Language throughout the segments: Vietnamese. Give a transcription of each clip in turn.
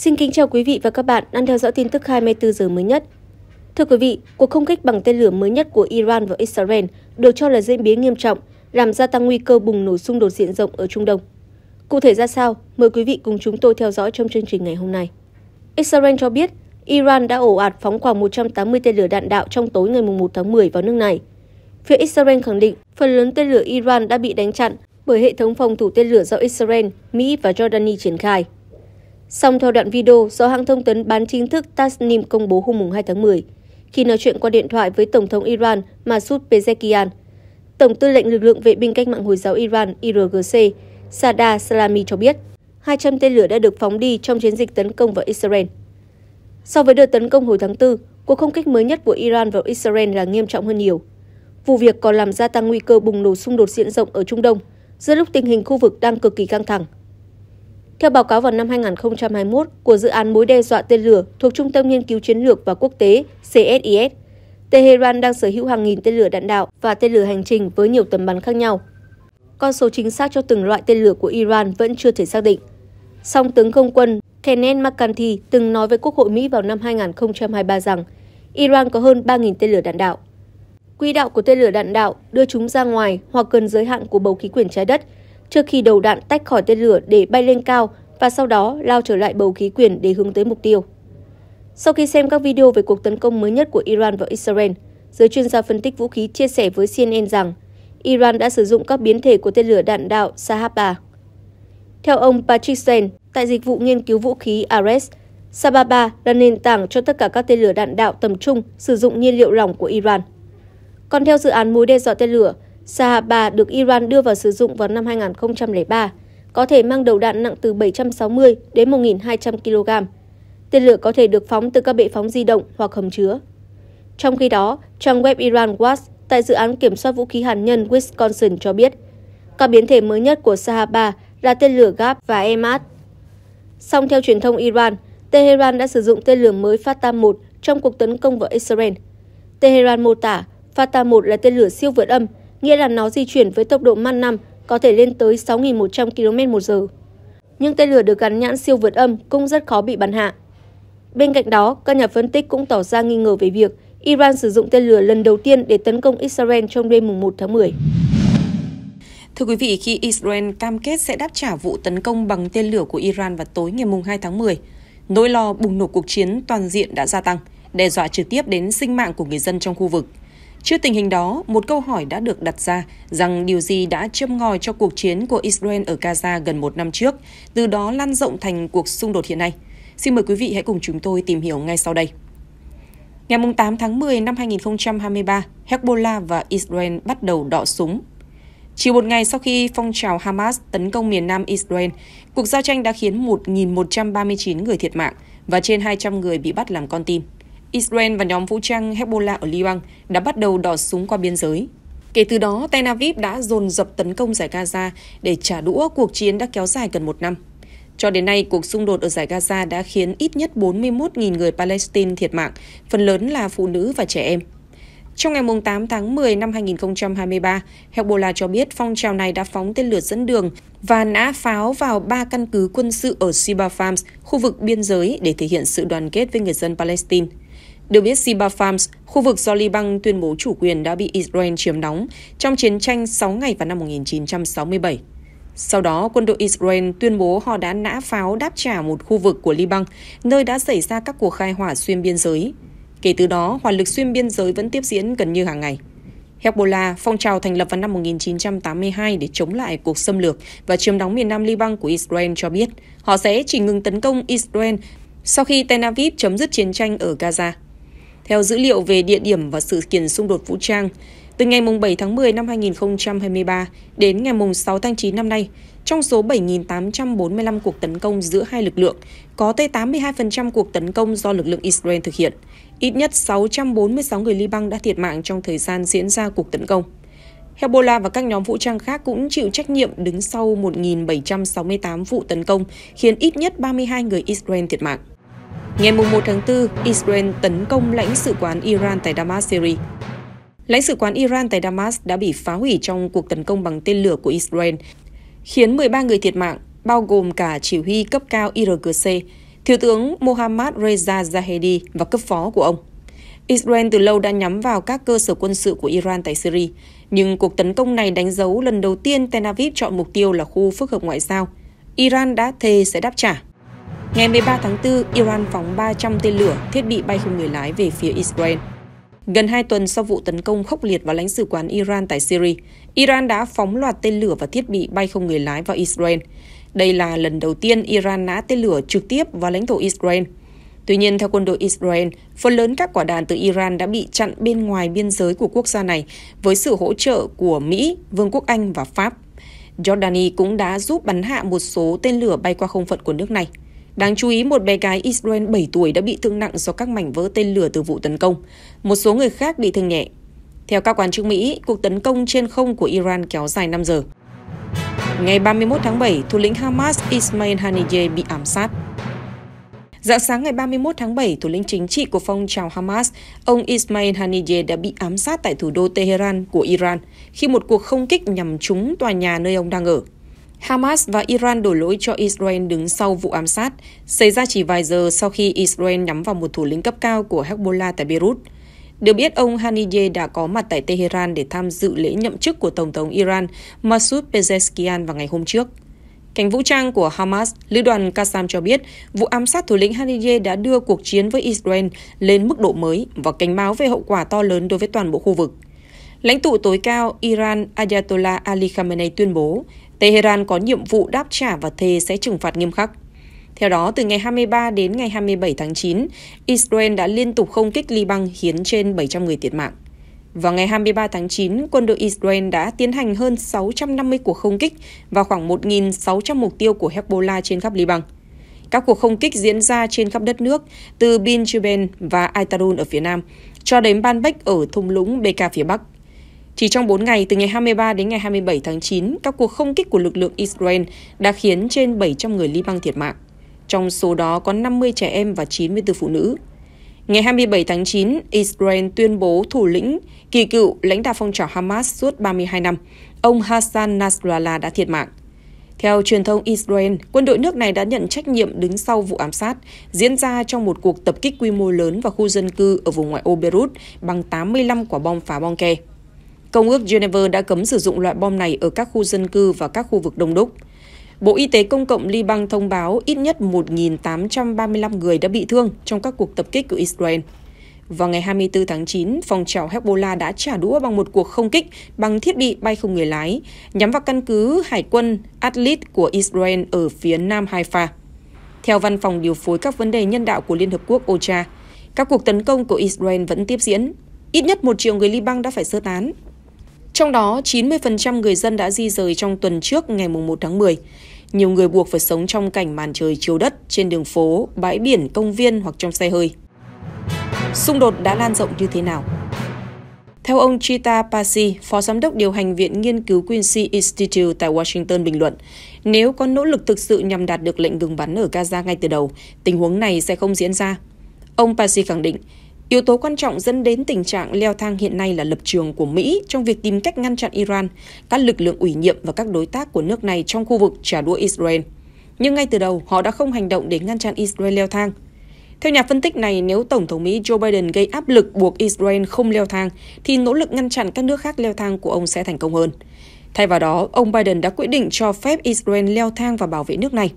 Xin kính chào quý vị và các bạn đang theo dõi tin tức 24 giờ mới nhất. Thưa quý vị, cuộc không kích bằng tên lửa mới nhất của Iran và Israel được cho là diễn biến nghiêm trọng, làm gia tăng nguy cơ bùng nổ xung đột diện rộng ở Trung Đông. Cụ thể ra sao, mời quý vị cùng chúng tôi theo dõi trong chương trình ngày hôm nay. Israel cho biết Iran đã ổ ạt phóng khoảng 180 tên lửa đạn đạo trong tối ngày 1 tháng 10 vào nước này. Phía Israel khẳng định phần lớn tên lửa Iran đã bị đánh chặn bởi hệ thống phòng thủ tên lửa do Israel, Mỹ và Jordani triển khai. Song theo đoạn video do hãng thông tấn bán chính thức Tasnim công bố hôm 2 tháng 10, khi nói chuyện qua điện thoại với Tổng thống Iran Masoud Pezeshkian, Tổng tư lệnh lực lượng vệ binh cách mạng Hồi giáo Iran IRGC Sada Salami cho biết 200 tên lửa đã được phóng đi trong chiến dịch tấn công vào Israel. So với đợt tấn công hồi tháng 4, cuộc không kích mới nhất của Iran vào Israel là nghiêm trọng hơn nhiều. Vụ việc còn làm gia tăng nguy cơ bùng nổ xung đột diện rộng ở Trung Đông, giữa lúc tình hình khu vực đang cực kỳ căng thẳng. Theo báo cáo vào năm 2021 của dự án mối đe dọa tên lửa thuộc Trung tâm Nghiên cứu Chiến lược và Quốc tế CSIS, Tehran đang sở hữu hàng nghìn tên lửa đạn đạo và tên lửa hành trình với nhiều tầm bắn khác nhau. Con số chính xác cho từng loại tên lửa của Iran vẫn chưa thể xác định. Song tướng không quân Kenneth McCarthy từng nói với Quốc hội Mỹ vào năm 2023 rằng Iran có hơn 3.000 tên lửa đạn đạo. Quỹ đạo của tên lửa đạn đạo đưa chúng ra ngoài hoặc gần giới hạn của bầu khí quyển trái đất trước khi đầu đạn tách khỏi tên lửa để bay lên cao và sau đó lao trở lại bầu khí quyển để hướng tới mục tiêu. Sau khi xem các video về cuộc tấn công mới nhất của Iran vào Israel, giới chuyên gia phân tích vũ khí chia sẻ với CNN rằng Iran đã sử dụng các biến thể của tên lửa đạn đạo Sahaba. Theo ông Patrick Stein, tại dịch vụ nghiên cứu vũ khí Ares, Sababa là nền tảng cho tất cả các tên lửa đạn đạo tầm trung sử dụng nhiên liệu lỏng của Iran. Còn theo dự án mối đe dọa tên lửa, Sahaba được Iran đưa vào sử dụng vào năm 2003, có thể mang đầu đạn nặng từ 760 đến 1.200 kg. Tên lửa có thể được phóng từ các bệ phóng di động hoặc hầm chứa. Trong khi đó, trang web Iran Watch tại dự án kiểm soát vũ khí hạt nhân Wisconsin cho biết, các biến thể mới nhất của Sahaba là tên lửa Gap và Emad. Song theo truyền thông Iran, Tehran đã sử dụng tên lửa mới Fatah-1 trong cuộc tấn công vào Israel. Tehran mô tả Fatah-1 là tên lửa siêu vượt âm nghĩa là nó di chuyển với tốc độ man 5 có thể lên tới 6.100 km một giờ. Những tên lửa được gắn nhãn siêu vượt âm cũng rất khó bị bắn hạ. Bên cạnh đó, các nhà phân tích cũng tỏ ra nghi ngờ về việc Iran sử dụng tên lửa lần đầu tiên để tấn công Israel trong đêm 1 tháng 10. Thưa quý vị, khi Israel cam kết sẽ đáp trả vụ tấn công bằng tên lửa của Iran vào tối ngày 2 tháng 10, nỗi lo bùng nổ cuộc chiến toàn diện đã gia tăng, đe dọa trực tiếp đến sinh mạng của người dân trong khu vực. Trước tình hình đó, một câu hỏi đã được đặt ra rằng điều gì đã châm ngòi cho cuộc chiến của Israel ở Gaza gần một năm trước, từ đó lan rộng thành cuộc xung đột hiện nay. Xin mời quý vị hãy cùng chúng tôi tìm hiểu ngay sau đây. Ngày 8 tháng 10 năm 2023, Hezbollah và Israel bắt đầu đọ súng. Chỉ một ngày sau khi phong trào Hamas tấn công miền nam Israel, cuộc giao tranh đã khiến 1.139 người thiệt mạng và trên 200 người bị bắt làm con tin. Israel và nhóm vũ trang Hezbollah ở Liban đã bắt đầu đỏ súng qua biên giới. Kể từ đó, Tel Aviv đã dồn dập tấn công giải Gaza để trả đũa cuộc chiến đã kéo dài gần một năm. Cho đến nay, cuộc xung đột ở giải Gaza đã khiến ít nhất 41.000 người Palestine thiệt mạng, phần lớn là phụ nữ và trẻ em. Trong ngày 8 tháng 10 năm 2023, Hezbollah cho biết phong trào này đã phóng tên lửa dẫn đường và nã pháo vào ba căn cứ quân sự ở Siba Farms, khu vực biên giới để thể hiện sự đoàn kết với người dân Palestine. Được biết Siba Farms, khu vực do Liban tuyên bố chủ quyền đã bị Israel chiếm đóng trong chiến tranh 6 ngày vào năm 1967. Sau đó, quân đội Israel tuyên bố họ đã nã pháo đáp trả một khu vực của Liban, nơi đã xảy ra các cuộc khai hỏa xuyên biên giới. Kể từ đó, hỏa lực xuyên biên giới vẫn tiếp diễn gần như hàng ngày. Hezbollah, phong trào thành lập vào năm 1982 để chống lại cuộc xâm lược và chiếm đóng miền Nam Liban của Israel cho biết họ sẽ chỉ ngừng tấn công Israel sau khi Tel Aviv chấm dứt chiến tranh ở Gaza theo dữ liệu về địa điểm và sự kiện xung đột vũ trang. Từ ngày 7 tháng 10 năm 2023 đến ngày 6 tháng 9 năm nay, trong số 7.845 cuộc tấn công giữa hai lực lượng, có tới 82% cuộc tấn công do lực lượng Israel thực hiện. Ít nhất 646 người Liban đã thiệt mạng trong thời gian diễn ra cuộc tấn công. Hezbollah và các nhóm vũ trang khác cũng chịu trách nhiệm đứng sau 1.768 vụ tấn công, khiến ít nhất 32 người Israel thiệt mạng. Ngày 1 tháng 4, Israel tấn công lãnh sự quán Iran tại Damas, Syria. Lãnh sự quán Iran tại Damas đã bị phá hủy trong cuộc tấn công bằng tên lửa của Israel, khiến 13 người thiệt mạng, bao gồm cả chỉ huy cấp cao IRGC, Thiếu tướng Mohammad Reza Zahedi và cấp phó của ông. Israel từ lâu đã nhắm vào các cơ sở quân sự của Iran tại Syria, nhưng cuộc tấn công này đánh dấu lần đầu tiên Tel Aviv chọn mục tiêu là khu phức hợp ngoại giao. Iran đã thề sẽ đáp trả Ngày 13 tháng 4, Iran phóng 300 tên lửa, thiết bị bay không người lái về phía Israel. Gần 2 tuần sau vụ tấn công khốc liệt vào lãnh sự quán Iran tại Syria, Iran đã phóng loạt tên lửa và thiết bị bay không người lái vào Israel. Đây là lần đầu tiên Iran nã tên lửa trực tiếp vào lãnh thổ Israel. Tuy nhiên, theo quân đội Israel, phần lớn các quả đạn từ Iran đã bị chặn bên ngoài biên giới của quốc gia này với sự hỗ trợ của Mỹ, Vương quốc Anh và Pháp. Jordani cũng đã giúp bắn hạ một số tên lửa bay qua không phận của nước này. Đáng chú ý, một bé gái Israel 7 tuổi đã bị thương nặng do các mảnh vỡ tên lửa từ vụ tấn công. Một số người khác bị thương nhẹ. Theo các quan chức Mỹ, cuộc tấn công trên không của Iran kéo dài 5 giờ. Ngày 31 tháng 7, thủ lĩnh Hamas Ismail Haniyeh bị ám sát. Dạng sáng ngày 31 tháng 7, thủ lĩnh chính trị của phong trào Hamas, ông Ismail Haniyeh đã bị ám sát tại thủ đô Tehran của Iran khi một cuộc không kích nhằm trúng tòa nhà nơi ông đang ở. Hamas và Iran đổ lỗi cho Israel đứng sau vụ ám sát, xảy ra chỉ vài giờ sau khi Israel nhắm vào một thủ lĩnh cấp cao của Hezbollah tại Beirut. Được biết, ông Haniyeh đã có mặt tại Tehran để tham dự lễ nhậm chức của Tổng thống Iran Masoud Pezeshkian vào ngày hôm trước. Cánh vũ trang của Hamas, lữ đoàn Qassam cho biết, vụ ám sát thủ lĩnh Haniyeh đã đưa cuộc chiến với Israel lên mức độ mới và cảnh báo về hậu quả to lớn đối với toàn bộ khu vực. Lãnh tụ tối cao Iran Ayatollah Ali Khamenei tuyên bố Tehran có nhiệm vụ đáp trả và thề sẽ trừng phạt nghiêm khắc. Theo đó, từ ngày 23 đến ngày 27 tháng 9, Israel đã liên tục không kích Liban khiến trên 700 người thiệt mạng. Vào ngày 23 tháng 9, quân đội Israel đã tiến hành hơn 650 cuộc không kích và khoảng 1.600 mục tiêu của Hezbollah trên khắp Liban. Các cuộc không kích diễn ra trên khắp đất nước, từ Bin Chuben và Aitarun ở phía nam, cho đến Banbek ở thung lũng Beka phía bắc. Chỉ trong 4 ngày, từ ngày 23 đến ngày 27 tháng 9, các cuộc không kích của lực lượng Israel đã khiến trên 700 người Liban thiệt mạng. Trong số đó có 50 trẻ em và 94 phụ nữ. Ngày 27 tháng 9, Israel tuyên bố thủ lĩnh kỳ cựu lãnh đạo phong trào Hamas suốt 32 năm, ông Hassan Nasrallah đã thiệt mạng. Theo truyền thông Israel, quân đội nước này đã nhận trách nhiệm đứng sau vụ ám sát diễn ra trong một cuộc tập kích quy mô lớn vào khu dân cư ở vùng ngoại ô Beirut bằng 85 quả bom phá bom ke. Công ước Geneva đã cấm sử dụng loại bom này ở các khu dân cư và các khu vực đông đúc. Bộ Y tế Công cộng Liban thông báo ít nhất 1.835 người đã bị thương trong các cuộc tập kích của Israel. Vào ngày 24 tháng 9, phòng trào Hezbollah đã trả đũa bằng một cuộc không kích bằng thiết bị bay không người lái, nhắm vào căn cứ hải quân Atlit của Israel ở phía nam Haifa. Theo Văn phòng Điều phối các vấn đề nhân đạo của Liên Hợp Quốc OCHA, các cuộc tấn công của Israel vẫn tiếp diễn. Ít nhất một triệu người Liban đã phải sơ tán trong đó, 90% người dân đã di rời trong tuần trước ngày 1 tháng 10. Nhiều người buộc phải sống trong cảnh màn trời chiếu đất trên đường phố, bãi biển, công viên hoặc trong xe hơi. Xung đột đã lan rộng như thế nào? Theo ông Chita Pasi, Phó Giám đốc điều hành Viện Nghiên cứu Quincy Institute tại Washington bình luận, nếu có nỗ lực thực sự nhằm đạt được lệnh ngừng bắn ở Gaza ngay từ đầu, tình huống này sẽ không diễn ra. Ông Pasi khẳng định, Yếu tố quan trọng dẫn đến tình trạng leo thang hiện nay là lập trường của Mỹ trong việc tìm cách ngăn chặn Iran, các lực lượng ủy nhiệm và các đối tác của nước này trong khu vực trả đũa Israel. Nhưng ngay từ đầu, họ đã không hành động để ngăn chặn Israel leo thang. Theo nhà phân tích này, nếu Tổng thống Mỹ Joe Biden gây áp lực buộc Israel không leo thang, thì nỗ lực ngăn chặn các nước khác leo thang của ông sẽ thành công hơn. Thay vào đó, ông Biden đã quyết định cho phép Israel leo thang và bảo vệ nước này.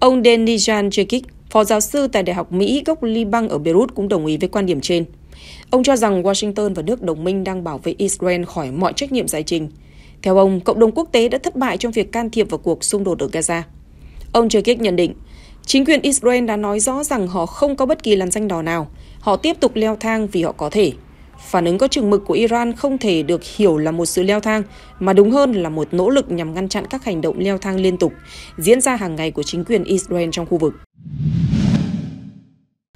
Ông Denijan Jekic, phó giáo sư tại Đại học Mỹ gốc Liban ở Beirut cũng đồng ý với quan điểm trên. Ông cho rằng Washington và nước đồng minh đang bảo vệ Israel khỏi mọi trách nhiệm giải trình. Theo ông, cộng đồng quốc tế đã thất bại trong việc can thiệp vào cuộc xung đột ở Gaza. Ông Cherkik nhận định, chính quyền Israel đã nói rõ rằng họ không có bất kỳ làn danh đỏ nào, họ tiếp tục leo thang vì họ có thể. Phản ứng có chừng mực của Iran không thể được hiểu là một sự leo thang, mà đúng hơn là một nỗ lực nhằm ngăn chặn các hành động leo thang liên tục diễn ra hàng ngày của chính quyền Israel trong khu vực.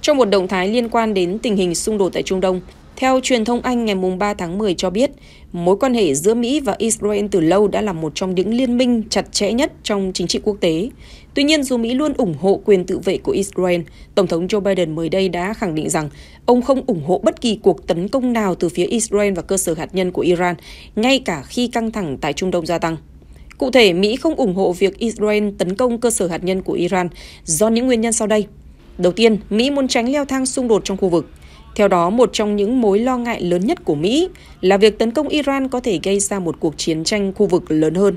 Trong một động thái liên quan đến tình hình xung đột tại Trung Đông, theo truyền thông Anh ngày 3 tháng 10 cho biết, mối quan hệ giữa Mỹ và Israel từ lâu đã là một trong những liên minh chặt chẽ nhất trong chính trị quốc tế. Tuy nhiên, dù Mỹ luôn ủng hộ quyền tự vệ của Israel, Tổng thống Joe Biden mới đây đã khẳng định rằng ông không ủng hộ bất kỳ cuộc tấn công nào từ phía Israel và cơ sở hạt nhân của Iran, ngay cả khi căng thẳng tại Trung Đông gia tăng. Cụ thể, Mỹ không ủng hộ việc Israel tấn công cơ sở hạt nhân của Iran do những nguyên nhân sau đây. Đầu tiên, Mỹ muốn tránh leo thang xung đột trong khu vực. Theo đó, một trong những mối lo ngại lớn nhất của Mỹ là việc tấn công Iran có thể gây ra một cuộc chiến tranh khu vực lớn hơn.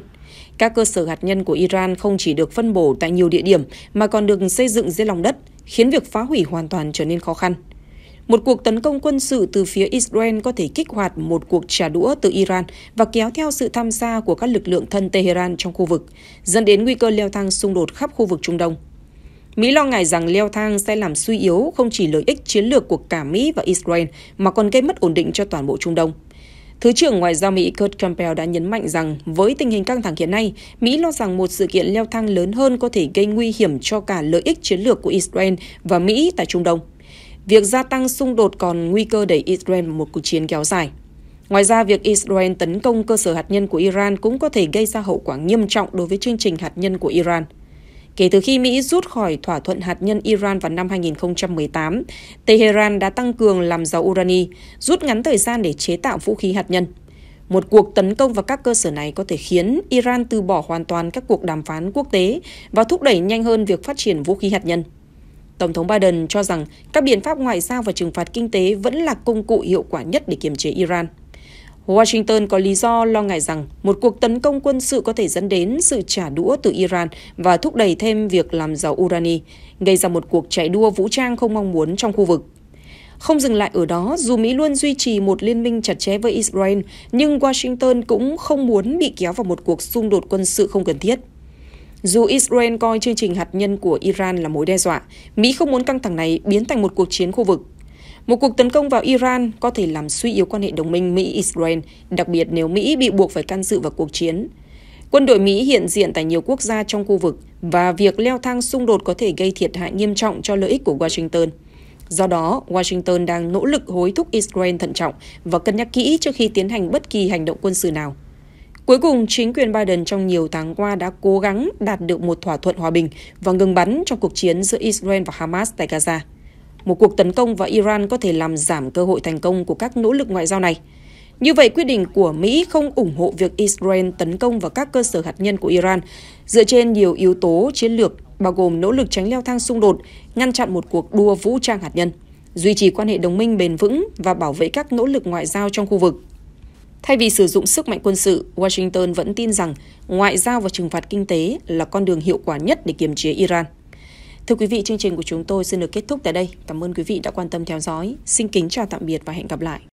Các cơ sở hạt nhân của Iran không chỉ được phân bổ tại nhiều địa điểm mà còn được xây dựng dưới lòng đất, khiến việc phá hủy hoàn toàn trở nên khó khăn. Một cuộc tấn công quân sự từ phía Israel có thể kích hoạt một cuộc trả đũa từ Iran và kéo theo sự tham gia của các lực lượng thân Tehran trong khu vực, dẫn đến nguy cơ leo thang xung đột khắp khu vực Trung Đông. Mỹ lo ngại rằng leo thang sẽ làm suy yếu không chỉ lợi ích chiến lược của cả Mỹ và Israel mà còn gây mất ổn định cho toàn bộ Trung Đông. Thứ trưởng Ngoại giao Mỹ Kurt Campbell đã nhấn mạnh rằng với tình hình căng thẳng hiện nay, Mỹ lo rằng một sự kiện leo thang lớn hơn có thể gây nguy hiểm cho cả lợi ích chiến lược của Israel và Mỹ tại Trung Đông. Việc gia tăng xung đột còn nguy cơ đẩy Israel vào một cuộc chiến kéo dài. Ngoài ra, việc Israel tấn công cơ sở hạt nhân của Iran cũng có thể gây ra hậu quả nghiêm trọng đối với chương trình hạt nhân của Iran. Kể từ khi Mỹ rút khỏi thỏa thuận hạt nhân Iran vào năm 2018, Tehran đã tăng cường làm giàu urani, rút ngắn thời gian để chế tạo vũ khí hạt nhân. Một cuộc tấn công vào các cơ sở này có thể khiến Iran từ bỏ hoàn toàn các cuộc đàm phán quốc tế và thúc đẩy nhanh hơn việc phát triển vũ khí hạt nhân. Tổng thống Biden cho rằng các biện pháp ngoại giao và trừng phạt kinh tế vẫn là công cụ hiệu quả nhất để kiềm chế Iran. Washington có lý do lo ngại rằng một cuộc tấn công quân sự có thể dẫn đến sự trả đũa từ Iran và thúc đẩy thêm việc làm giàu urani, gây ra một cuộc chạy đua vũ trang không mong muốn trong khu vực. Không dừng lại ở đó, dù Mỹ luôn duy trì một liên minh chặt chẽ với Israel, nhưng Washington cũng không muốn bị kéo vào một cuộc xung đột quân sự không cần thiết. Dù Israel coi chương trình hạt nhân của Iran là mối đe dọa, Mỹ không muốn căng thẳng này biến thành một cuộc chiến khu vực. Một cuộc tấn công vào Iran có thể làm suy yếu quan hệ đồng minh Mỹ-Israel, đặc biệt nếu Mỹ bị buộc phải can dự vào cuộc chiến. Quân đội Mỹ hiện diện tại nhiều quốc gia trong khu vực và việc leo thang xung đột có thể gây thiệt hại nghiêm trọng cho lợi ích của Washington. Do đó, Washington đang nỗ lực hối thúc Israel thận trọng và cân nhắc kỹ trước khi tiến hành bất kỳ hành động quân sự nào. Cuối cùng, chính quyền Biden trong nhiều tháng qua đã cố gắng đạt được một thỏa thuận hòa bình và ngừng bắn trong cuộc chiến giữa Israel và Hamas tại Gaza một cuộc tấn công vào Iran có thể làm giảm cơ hội thành công của các nỗ lực ngoại giao này. Như vậy, quyết định của Mỹ không ủng hộ việc Israel tấn công vào các cơ sở hạt nhân của Iran dựa trên nhiều yếu tố chiến lược bao gồm nỗ lực tránh leo thang xung đột, ngăn chặn một cuộc đua vũ trang hạt nhân, duy trì quan hệ đồng minh bền vững và bảo vệ các nỗ lực ngoại giao trong khu vực. Thay vì sử dụng sức mạnh quân sự, Washington vẫn tin rằng ngoại giao và trừng phạt kinh tế là con đường hiệu quả nhất để kiềm chế Iran. Thưa quý vị, chương trình của chúng tôi xin được kết thúc tại đây. Cảm ơn quý vị đã quan tâm theo dõi. Xin kính chào tạm biệt và hẹn gặp lại.